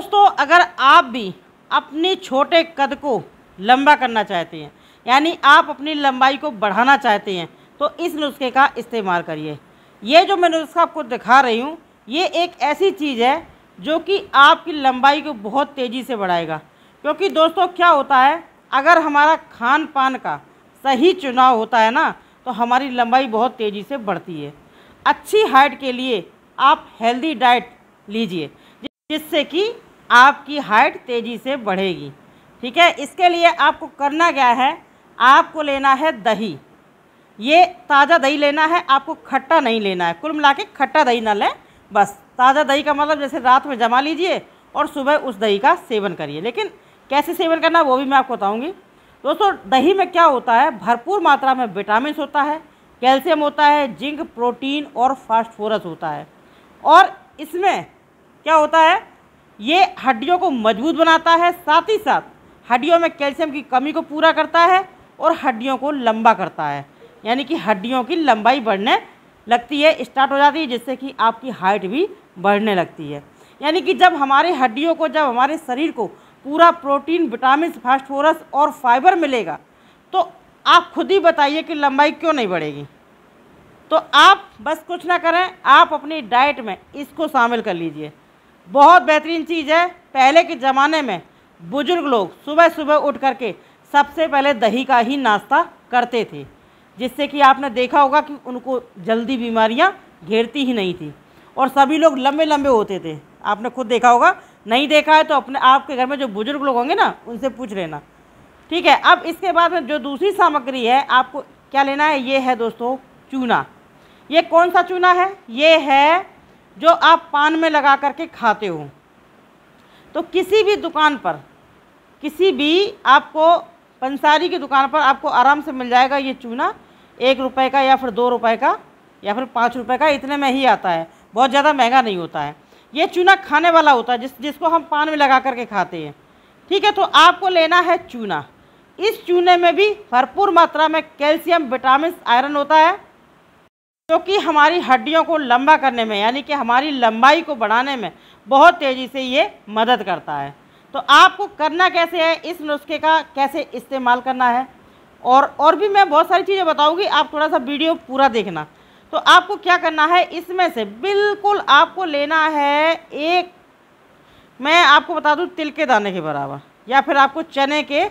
दोस्तों अगर आप भी अपने छोटे कद को लंबा करना चाहते हैं यानी आप अपनी लंबाई को बढ़ाना चाहते हैं तो इस नुस्खे का इस्तेमाल करिए ये जो मैं नुस्खा आपको दिखा रही हूँ ये एक ऐसी चीज़ है जो कि आपकी लंबाई को बहुत तेज़ी से बढ़ाएगा क्योंकि दोस्तों क्या होता है अगर हमारा खान पान का सही चुनाव होता है ना तो हमारी लंबाई बहुत तेज़ी से बढ़ती है अच्छी हाइट के लिए आप हेल्दी डाइट लीजिए जिससे कि आपकी हाइट तेज़ी से बढ़ेगी ठीक है इसके लिए आपको करना क्या है आपको लेना है दही ये ताज़ा दही लेना है आपको खट्टा नहीं लेना है कुल मिला के खट्टा दही ना लें बस ताज़ा दही का मतलब जैसे रात में जमा लीजिए और सुबह उस दही का सेवन करिए लेकिन कैसे सेवन करना वो भी मैं आपको बताऊँगी दोस्तों दही में क्या होता है भरपूर मात्रा में विटामिन होता है कैल्शियम होता है जिंक प्रोटीन और फास्टफोरस होता है और इसमें क्या होता है ये हड्डियों को मजबूत बनाता है साथ ही साथ हड्डियों में कैल्शियम की कमी को पूरा करता है और हड्डियों को लंबा करता है यानी कि हड्डियों की लंबाई बढ़ने लगती है स्टार्ट हो जाती है जिससे कि आपकी हाइट भी बढ़ने लगती है यानी कि जब हमारे हड्डियों को जब हमारे शरीर को पूरा प्रोटीन विटामिन फास्फोरस और फाइबर मिलेगा तो आप खुद ही बताइए कि लंबाई क्यों नहीं बढ़ेगी तो आप बस कुछ ना करें आप अपनी डाइट में इसको शामिल कर लीजिए बहुत बेहतरीन चीज़ है पहले के ज़माने में बुज़ुर्ग लोग सुबह सुबह उठ करके सबसे पहले दही का ही नाश्ता करते थे जिससे कि आपने देखा होगा कि उनको जल्दी बीमारियां घेरती ही नहीं थी और सभी लोग लंबे लंबे होते थे आपने खुद देखा होगा नहीं देखा है तो अपने आपके घर में जो बुज़ुर्ग लोग होंगे ना उनसे पूछ लेना ठीक है अब इसके बाद में जो दूसरी सामग्री है आपको क्या लेना है ये है दोस्तों चूना ये कौन सा चूना है ये है जो आप पान में लगा करके खाते हो तो किसी भी दुकान पर किसी भी आपको पंसारी की दुकान पर आपको आराम से मिल जाएगा ये चूना एक रुपए का या फिर दो रुपए का या फिर पाँच रुपए का इतने में ही आता है बहुत ज़्यादा महंगा नहीं होता है ये चूना खाने वाला होता है जिस जिसको हम पान में लगा करके खाते हैं ठीक है तो आपको लेना है चूना इस चूने में भी भरपूर मात्रा में कैल्शियम विटामिन आयरन होता है क्योंकि तो हमारी हड्डियों को लंबा करने में यानी कि हमारी लंबाई को बढ़ाने में बहुत तेज़ी से ये मदद करता है तो आपको करना कैसे है इस नुस्खे का कैसे इस्तेमाल करना है और और भी मैं बहुत सारी चीज़ें बताऊँगी आप थोड़ा सा वीडियो पूरा देखना तो आपको क्या करना है इसमें से बिल्कुल आपको लेना है एक मैं आपको बता दूँ तिल के दाने के बराबर या फिर आपको चने के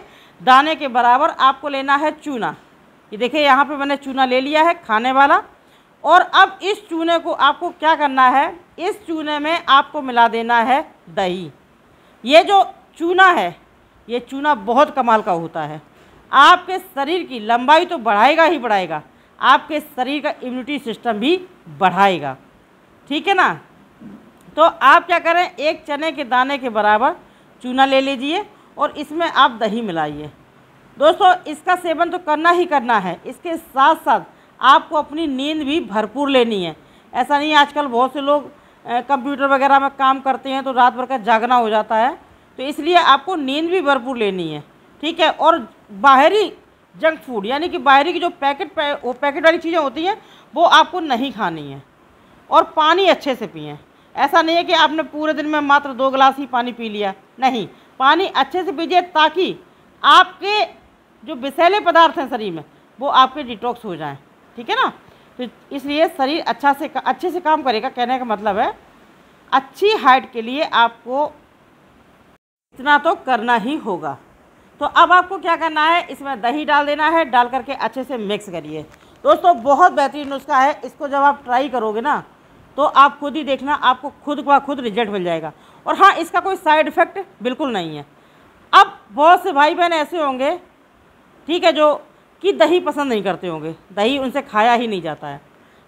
दाने के बराबर आपको लेना है चूना ये देखिए यहाँ पर मैंने चूना ले लिया है खाने वाला और अब इस चूने को आपको क्या करना है इस चूने में आपको मिला देना है दही ये जो चूना है ये चूना बहुत कमाल का होता है आपके शरीर की लंबाई तो बढ़ाएगा ही बढ़ाएगा आपके शरीर का इम्यूनिटी सिस्टम भी बढ़ाएगा ठीक है ना तो आप क्या करें एक चने के दाने के बराबर चूना ले लीजिए और इसमें आप दही मिलाइए दोस्तों इसका सेवन तो करना ही करना है इसके साथ साथ आपको अपनी नींद भी भरपूर लेनी है ऐसा नहीं आजकल बहुत से लोग कंप्यूटर वगैरह में काम करते हैं तो रात भर का जागना हो जाता है तो इसलिए आपको नींद भी भरपूर लेनी है ठीक है और बाहरी जंक फूड यानी कि बाहरी की जो पैकेट पै, वो पैकेट वाली चीज़ें होती हैं वो आपको नहीं खानी है और पानी अच्छे से पिए ऐसा नहीं है कि आपने पूरे दिन में मात्र दो गिलास ही पानी पी लिया नहीं पानी अच्छे से पीजिए ताकि आपके जो विषैले पदार्थ हैं शरीर में वो आपके डिटॉक्स हो जाएं ठीक है ना तो इसलिए शरीर अच्छा से अच्छे से काम करेगा कहने का मतलब है अच्छी हाइट के लिए आपको इतना तो करना ही होगा तो अब आपको क्या करना है इसमें दही डाल देना है डाल करके अच्छे से मिक्स करिए दोस्तों बहुत बेहतरीन नुस्खा है इसको जब आप ट्राई करोगे ना तो आप खुद ही देखना आपको खुद का खुद रिजल्ट मिल जाएगा और हाँ इसका कोई साइड इफ़ेक्ट बिल्कुल नहीं है अब बहुत से भाई बहन ऐसे होंगे ठीक है जो कि दही पसंद नहीं करते होंगे दही उनसे खाया ही नहीं जाता है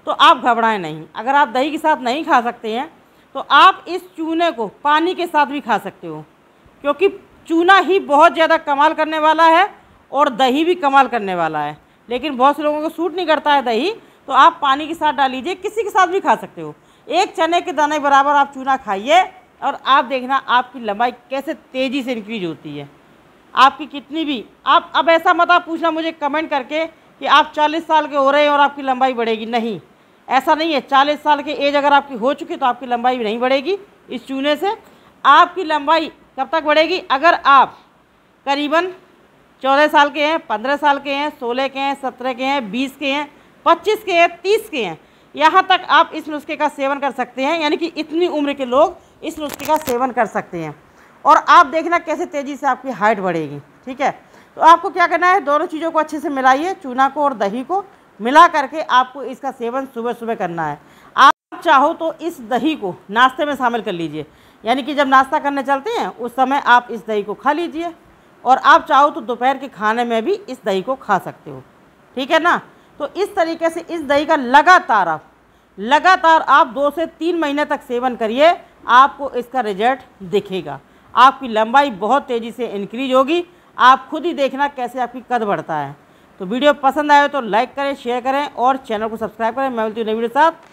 तो आप घबराएं नहीं अगर आप दही के साथ नहीं खा सकते हैं तो आप इस चूने को पानी के साथ भी खा सकते हो क्योंकि चूना ही बहुत ज़्यादा कमाल करने वाला है और दही भी कमाल करने वाला है लेकिन बहुत से लोगों को सूट नहीं करता है दही तो आप पानी के साथ डाल लीजिए किसी के साथ भी खा सकते हो एक चने के दाने बराबर आप चूना खाइए और आप देखना आपकी लंबाई कैसे तेज़ी से इंक्रीज होती है आपकी कितनी भी आप अब ऐसा मत आप पूछना मुझे कमेंट करके कि आप 40 साल के हो रहे हैं और आपकी लंबाई बढ़ेगी नहीं ऐसा नहीं है 40 साल के एज अगर आपकी हो चुकी तो आपकी लंबाई नहीं बढ़ेगी इस चूने से आपकी लंबाई कब तक बढ़ेगी अगर आप करीबन चौदह साल के हैं पंद्रह साल के हैं सोलह के हैं सत्रह के हैं बीस के हैं पच्चीस के हैं तीस के हैं यहाँ तक आप इस नुस्खे का सेवन कर सकते हैं यानी कि इतनी उम्र के लोग इस नुस्खे का सेवन कर सकते हैं और आप देखना कैसे तेज़ी से आपकी हाइट बढ़ेगी ठीक है तो आपको क्या करना है दोनों चीज़ों को अच्छे से मिलाइए चूना को और दही को मिला करके आपको इसका सेवन सुबह सुबह करना है आप चाहो तो इस दही को नाश्ते में शामिल कर लीजिए यानी कि जब नाश्ता करने चलते हैं उस समय आप इस दही को खा लीजिए और आप चाहो तो दोपहर के खाने में भी इस दही को खा सकते हो ठीक है ना तो इस तरीके से इस दही का लगातार आप लगातार आप दो से तीन महीने तक सेवन करिए आपको इसका रिजल्ट दिखेगा आपकी लंबाई बहुत तेज़ी से इंक्रीज होगी आप खुद ही देखना कैसे आपकी कद बढ़ता है तो वीडियो पसंद आए तो लाइक करें शेयर करें और चैनल को सब्सक्राइब करें मैं मिलती हूँ नई वीडियो साथ